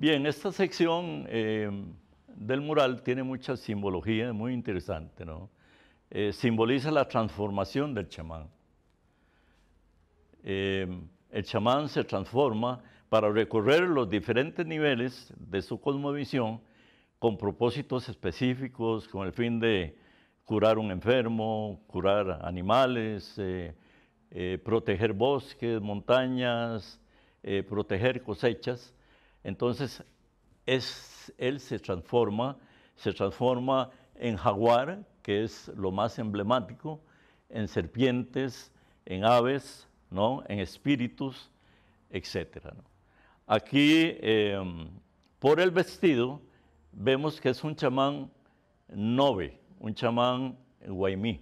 Bien, esta sección em, del mural tiene mucha simbología, muy interesante, ¿no? Eh, simboliza la transformación del chamán. Em, el chamán se transforma para recorrer los diferentes niveles de su cosmovisión con propósitos específicos, con el fin de curar un enfermo, curar animales, eh, eh, proteger bosques, montañas, proteger cosechas. Entonces, él se transforma, se transforma en jaguar, que es lo más emblemático, en serpientes, en aves, ¿no? en espíritus, etc. Aquí, em, por el vestido, vemos que es un chamán nobe, un chamán guaymí.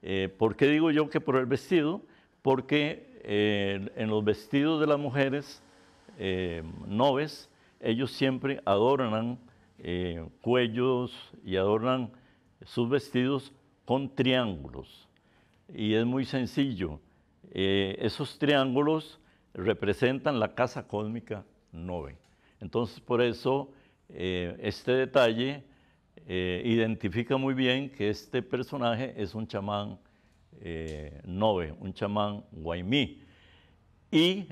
Eh, ¿Por qué digo yo que por el vestido? Porque eh, en los vestidos de las mujeres eh, noves, ellos siempre adornan eh, cuellos y adornan sus vestidos con triángulos. Y es muy sencillo. Eh, esos triángulos representan la casa cósmica nove Entonces, por eso, eh, este detalle identifica muy bien que este personaje es un chamán nove, un chamán Guaimí Y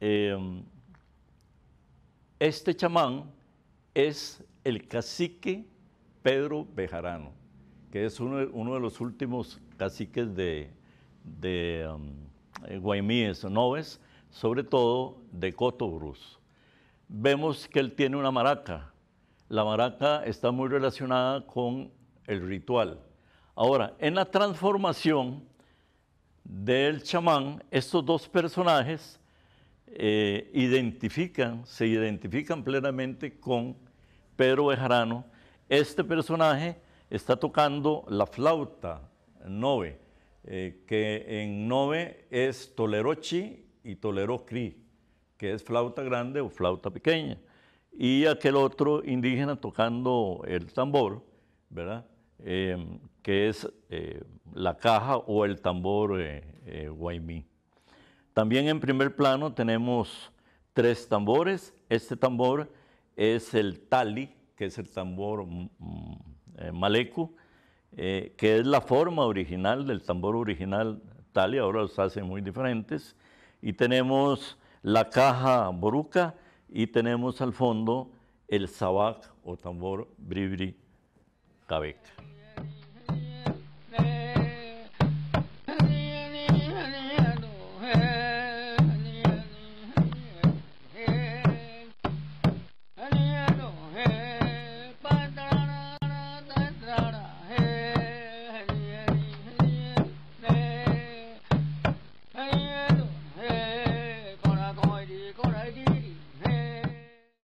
Em, este chamán es el cacique Pedro Bejarano, que es uno, de los últimos caciques de, de o em, eh, Guaymíes, Noves, sobre todo de Cotobrus. Vemos que él tiene una maraca. La maraca está muy relacionada con el ritual. Ahora, en la transformación del chamán, estos dos personajes eh, identifican, se identifican plenamente con Pedro Bejarano. Este personaje está tocando la flauta nove, eh, que en nove es tolerochi y tolerocri, que es flauta grande o flauta pequeña, y aquel otro indígena tocando el tambor, ¿verdad? Eh, que es la caja o el tambor guaymí. También en primer plano tenemos tres tambores. Este tambor es el tali, que es el tambor mm, mm, eh, maleku, eh, que es la forma original del tambor original tali, ahora los hacen muy diferentes. Y tenemos la caja boruca y tenemos al fondo el sabac o tambor bribri cabeca.